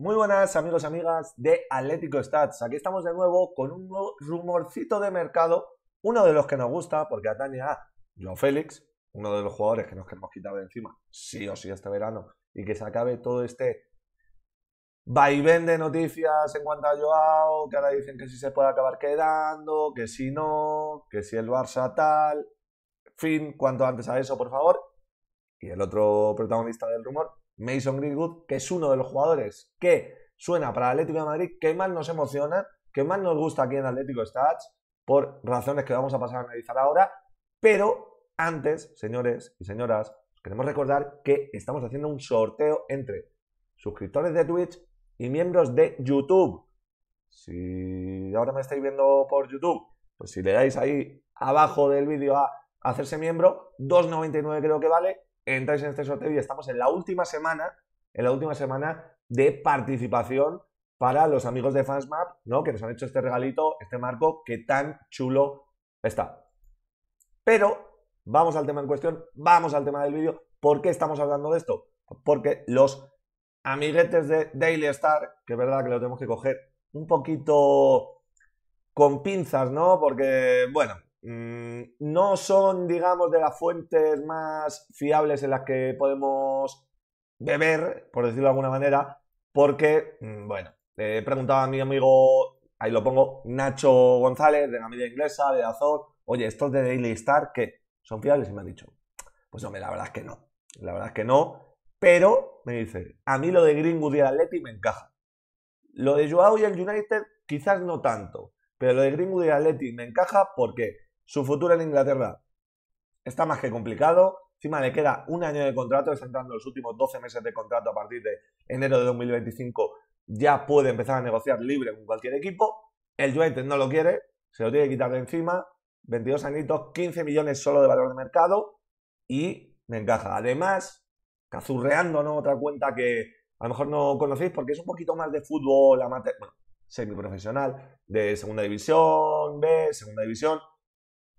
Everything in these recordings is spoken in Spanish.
Muy buenas amigos, y amigas de Atlético Stats. Aquí estamos de nuevo con un nuevo rumorcito de mercado, uno de los que nos gusta porque atañe a Joao Félix, uno de los jugadores que nos queremos quitar de encima, sí o sí este verano, y que se acabe todo este vaivén de noticias en cuanto a Joao, que ahora dicen que si se puede acabar quedando, que si no, que si el Barça tal, fin, cuanto antes a eso, por favor. Y el otro protagonista del rumor Mason Greenwood, que es uno de los jugadores que suena para Atlético de Madrid, que más nos emociona, que más nos gusta aquí en Atlético Stats, por razones que vamos a pasar a analizar ahora. Pero antes, señores y señoras, queremos recordar que estamos haciendo un sorteo entre suscriptores de Twitch y miembros de YouTube. Si ahora me estáis viendo por YouTube, pues si le dais ahí abajo del vídeo a hacerse miembro, 2,99 creo que vale, entráis en este sorteo y estamos en la última semana, en la última semana de participación para los amigos de Fansmap, ¿no? Que nos han hecho este regalito, este marco que tan chulo está. Pero vamos al tema en cuestión, vamos al tema del vídeo. ¿Por qué estamos hablando de esto? Porque los amiguetes de Daily Star, que es verdad que lo tenemos que coger un poquito con pinzas, ¿no? Porque, bueno, Mm, no son, digamos, de las fuentes más fiables en las que podemos beber, por decirlo de alguna manera, porque, mm, bueno, he preguntado a mi amigo, ahí lo pongo, Nacho González, de la media inglesa, de Azor, oye, estos de Daily Star, que son fiables, y me ha dicho, pues hombre, la verdad es que no, la verdad es que no, pero, me dice, a mí lo de Greenwood y el Atleti me encaja. Lo de Joao y el United quizás no tanto, pero lo de Greenwood y el Atleti me encaja porque su futuro en Inglaterra está más que complicado. Encima le queda un año de contrato, está los últimos 12 meses de contrato a partir de enero de 2025. Ya puede empezar a negociar libre con cualquier equipo. El United no lo quiere, se lo tiene que quitar de encima. 22 añitos, 15 millones solo de valor de mercado y me encaja. Además, cazurreando otra cuenta que a lo mejor no conocéis porque es un poquito más de fútbol amateur, bueno, semiprofesional, de segunda división, B, segunda división,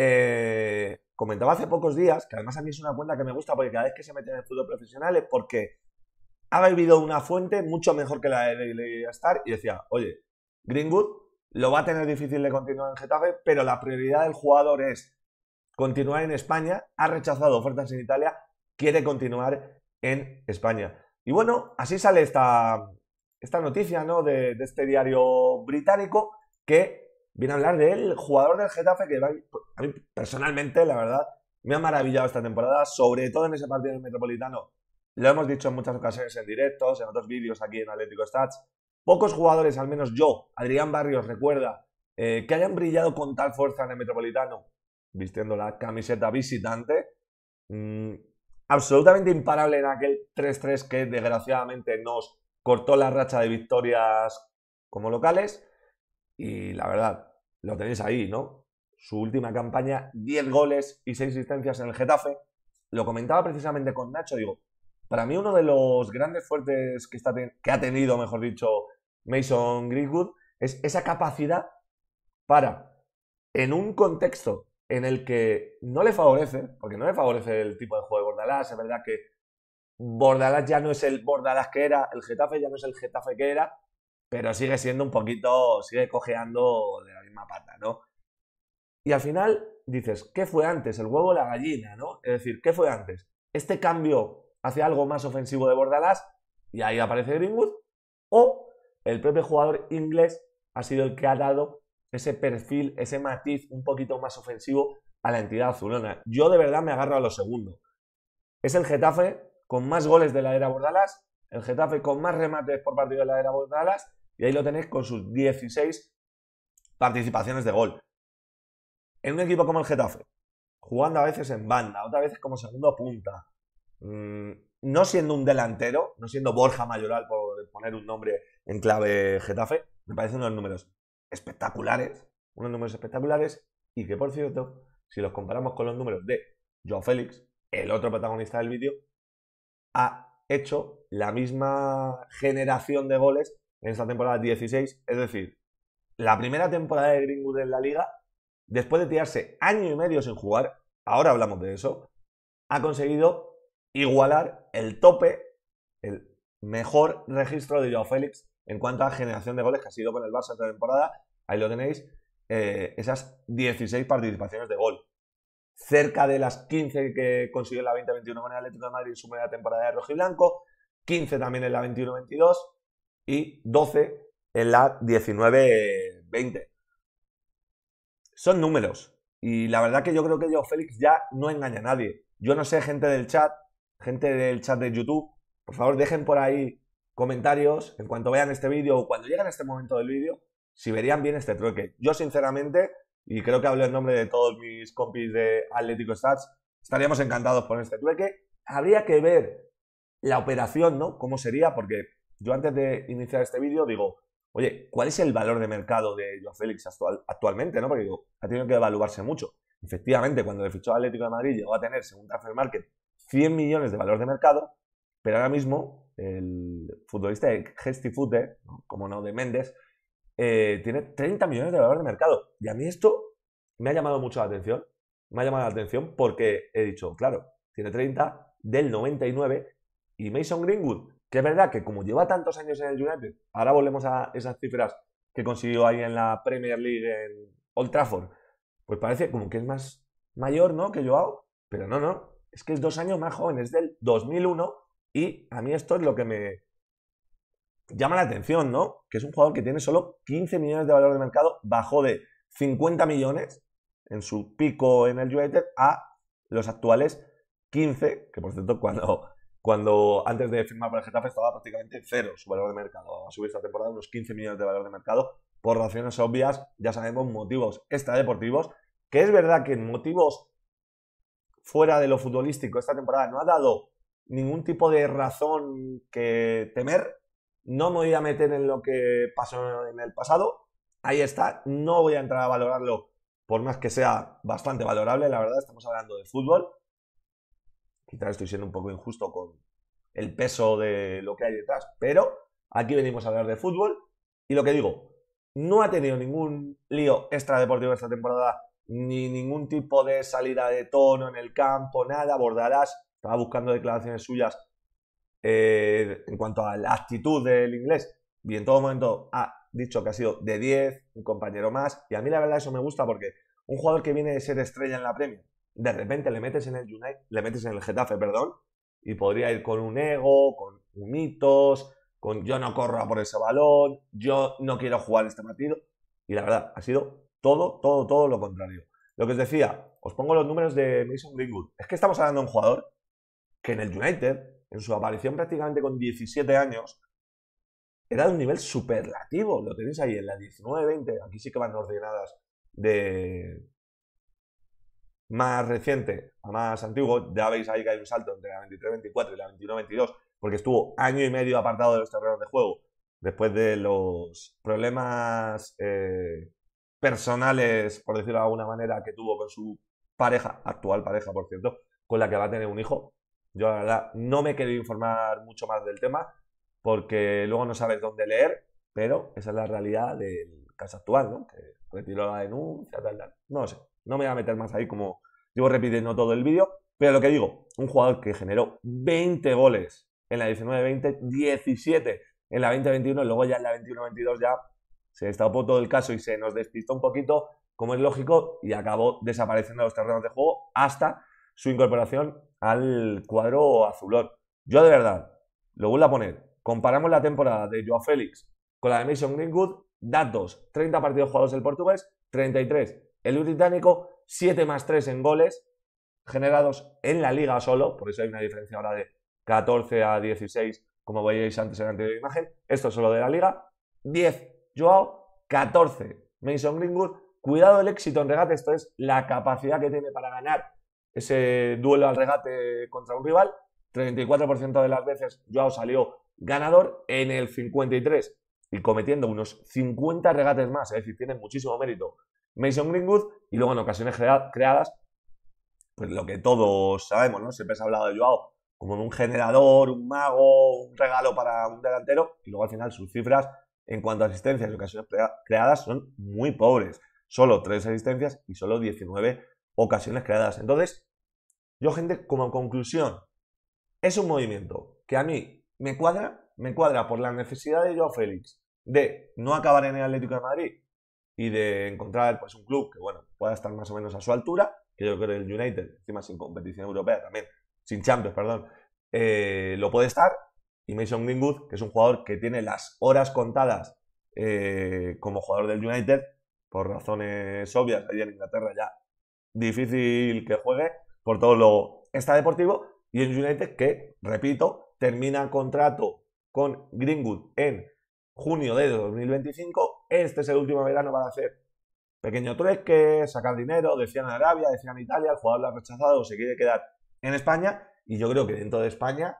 eh, comentaba hace pocos días, que además a mí es una cuenta que me gusta porque cada vez que se meten en el fútbol profesional es porque ha habido una fuente mucho mejor que la de estar Star y decía, oye, Greenwood lo va a tener difícil de continuar en Getafe, pero la prioridad del jugador es continuar en España, ha rechazado ofertas en Italia, quiere continuar en España. Y bueno, así sale esta, esta noticia ¿no? de este diario británico que viene a hablar del jugador del Getafe que va, a mí personalmente, la verdad, me ha maravillado esta temporada, sobre todo en ese partido del Metropolitano. Lo hemos dicho en muchas ocasiones en directos, en otros vídeos aquí en Atlético Stats. Pocos jugadores, al menos yo, Adrián Barrios, recuerda, eh, que hayan brillado con tal fuerza en el Metropolitano, vistiendo la camiseta visitante. Mm, absolutamente imparable en aquel 3-3 que desgraciadamente nos cortó la racha de victorias como locales. Y la verdad, lo tenéis ahí, ¿no? Su última campaña, 10 goles y 6 asistencias en el Getafe. Lo comentaba precisamente con Nacho, digo, para mí uno de los grandes fuertes que, está que ha tenido, mejor dicho, Mason Greenwood es esa capacidad para, en un contexto en el que no le favorece, porque no le favorece el tipo de juego de Bordalás, es verdad que Bordalás ya no es el Bordalás que era, el Getafe ya no es el Getafe que era, pero sigue siendo un poquito, sigue cojeando de la misma pata, ¿no? Y al final dices, ¿qué fue antes? ¿El huevo o la gallina, no? Es decir, ¿qué fue antes? ¿Este cambio hacia algo más ofensivo de Bordalás y ahí aparece Greenwood? ¿O el propio jugador inglés ha sido el que ha dado ese perfil, ese matiz un poquito más ofensivo a la entidad azulona? Yo de verdad me agarro a lo segundo. Es el Getafe con más goles de la era Bordalás, el Getafe con más remates por partido de la era Bordalás y ahí lo tenéis con sus 16 participaciones de gol. En un equipo como el Getafe, jugando a veces en banda, otras veces como segundo punta, mm, no siendo un delantero, no siendo Borja Mayoral, por poner un nombre en clave Getafe, me parecen unos números espectaculares, unos números espectaculares, y que por cierto, si los comparamos con los números de Joao Félix, el otro protagonista del vídeo, ha hecho la misma generación de goles en esta temporada 16. Es decir, la primera temporada de Greenwood en la liga, después de tirarse año y medio sin jugar, ahora hablamos de eso, ha conseguido igualar el tope, el mejor registro de Joao Félix en cuanto a generación de goles que ha sido con el Barça esta temporada. Ahí lo tenéis, eh, esas 16 participaciones de gol. Cerca de las 15 que consiguió en la 20-21 con el Atlético de Madrid en su media temporada de blanco, 15 también en la 21-22, y 12 en la 19-20. Son números. Y la verdad que yo creo que Joe Félix ya no engaña a nadie. Yo no sé, gente del chat, gente del chat de YouTube, por favor dejen por ahí comentarios en cuanto vean este vídeo o cuando lleguen a este momento del vídeo, si verían bien este trueque. Yo sinceramente, y creo que hablo en nombre de todos mis compis de Atlético Stats, estaríamos encantados por este trueque. Habría que ver la operación, ¿no? ¿Cómo sería? Porque yo antes de iniciar este vídeo digo, oye, ¿cuál es el valor de mercado de Joao Félix actualmente? ¿no? Porque ha tenido que evaluarse mucho. Efectivamente, cuando le fichó al Atlético de Madrid llegó a tener, según Transfer Market, 100 millones de valor de mercado, pero ahora mismo el futbolista de Gestifute, como no de Méndez, eh, tiene 30 millones de valor de mercado. Y a mí esto me ha llamado mucho la atención. Me ha llamado la atención porque he dicho, claro, tiene 30 del 99 y Mason Greenwood que es verdad que como lleva tantos años en el United, ahora volvemos a esas cifras que consiguió ahí en la Premier League en Old Trafford, pues parece como que es más mayor, ¿no? Que Joao, pero no, no, es que es dos años más joven, es del 2001 y a mí esto es lo que me llama la atención, ¿no? Que es un jugador que tiene solo 15 millones de valor de mercado, bajó de 50 millones en su pico en el United a los actuales 15, que por cierto cuando cuando antes de firmar para el Getafe estaba prácticamente cero su valor de mercado. Ha subido esta temporada unos 15 millones de valor de mercado por razones obvias, ya sabemos, motivos extradeportivos, que es verdad que en motivos fuera de lo futbolístico esta temporada no ha dado ningún tipo de razón que temer. No me voy a meter en lo que pasó en el pasado. Ahí está, no voy a entrar a valorarlo, por más que sea bastante valorable, la verdad, estamos hablando de fútbol Quizás estoy siendo un poco injusto con el peso de lo que hay detrás, pero aquí venimos a hablar de fútbol y lo que digo, no ha tenido ningún lío extradeportivo esta temporada, ni ningún tipo de salida de tono en el campo, nada. Bordarás, estaba buscando declaraciones suyas eh, en cuanto a la actitud del inglés y en todo momento ha dicho que ha sido de 10, un compañero más. Y a mí la verdad eso me gusta porque un jugador que viene de ser estrella en la Premier, de repente le metes en el United, le metes en el Getafe, perdón, y podría ir con un ego, con mitos, con yo no corro por ese balón, yo no quiero jugar este partido. Y la verdad, ha sido todo, todo, todo lo contrario. Lo que os decía, os pongo los números de Mason Greenwood. Es que estamos hablando de un jugador que en el United, en su aparición prácticamente con 17 años, era de un nivel superlativo. Lo tenéis ahí en la 19-20, aquí sí que van ordenadas de, más reciente a más antiguo, ya veis ahí que hay un salto entre la 23-24 y la 21-22, porque estuvo año y medio apartado de los terrenos de juego después de los problemas eh, personales, por decirlo de alguna manera, que tuvo con su pareja, actual pareja, por cierto, con la que va a tener un hijo. Yo, la verdad, no me he querido informar mucho más del tema, porque luego no sabes dónde leer, pero esa es la realidad del caso actual, ¿no? Que retiró la denuncia, tal, tal. No sé, no me voy a meter más ahí como llevo repitiendo todo el vídeo, pero lo que digo, un jugador que generó 20 goles en la 19-20, 17 en la 20-21, luego ya en la 21-22 ya se destapó todo el caso y se nos despistó un poquito, como es lógico, y acabó desapareciendo de los terrenos de juego hasta su incorporación al cuadro azulor. Yo de verdad, lo vuelvo a poner, comparamos la temporada de Joao Félix con la de Mason Greenwood Datos, 30 partidos jugados el portugués, 33 el británico, 7 más 3 en goles generados en la liga solo, por eso hay una diferencia ahora de 14 a 16, como veíais antes en la anterior imagen, esto es solo de la liga, 10 Joao, 14 Mason Greenwood, cuidado el éxito en regate, esto es la capacidad que tiene para ganar ese duelo al regate contra un rival, 34% de las veces Joao salió ganador, en el 53 y cometiendo unos 50 regates más, es decir, tiene muchísimo mérito Mason Greenwood y luego en ocasiones creadas, pues lo que todos sabemos, ¿no? Siempre se ha hablado de Joao como de un generador, un mago, un regalo para un delantero y luego al final sus cifras en cuanto a asistencias y ocasiones creadas son muy pobres. Solo 3 asistencias y solo 19 ocasiones creadas. Entonces, yo gente, como conclusión, es un movimiento que a mí me cuadra, me cuadra por la necesidad de Joao Félix de no acabar en el Atlético de Madrid y de encontrar pues, un club que bueno, pueda estar más o menos a su altura, que yo creo que el United, encima sin competición europea también, sin Champions, perdón, eh, lo puede estar. Y Mason Greenwood, que es un jugador que tiene las horas contadas eh, como jugador del United, por razones obvias, ahí en Inglaterra ya difícil que juegue, por todo lo está deportivo, y el United que, repito, termina contrato con Greenwood en junio de 2025. Este es el último verano para hacer pequeño que sacar dinero, decían en Arabia, decían Italia, el jugador lo ha rechazado, se quiere quedar en España. Y yo creo que dentro de España,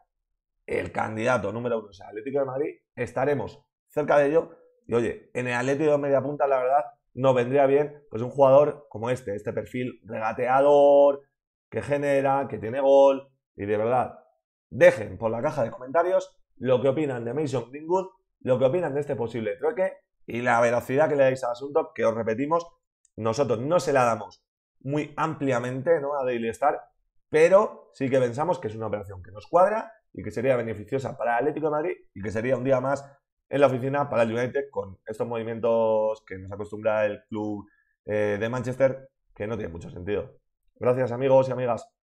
el candidato número uno es Atlético de Madrid, estaremos cerca de ello. Y oye, en el Atlético de media punta, la verdad, no vendría bien pues un jugador como este, este perfil regateador, que genera, que tiene gol, y de verdad, dejen por la caja de comentarios lo que opinan de Mason Greenwood, lo que opinan de este posible troque y la velocidad que le dais al asunto, que os repetimos, nosotros no se la damos muy ampliamente a Daily Star, pero sí que pensamos que es una operación que nos cuadra y que sería beneficiosa para Atlético de Madrid y que sería un día más en la oficina para el United con estos movimientos que nos acostumbra el club eh, de Manchester, que no tiene mucho sentido. Gracias amigos y amigas.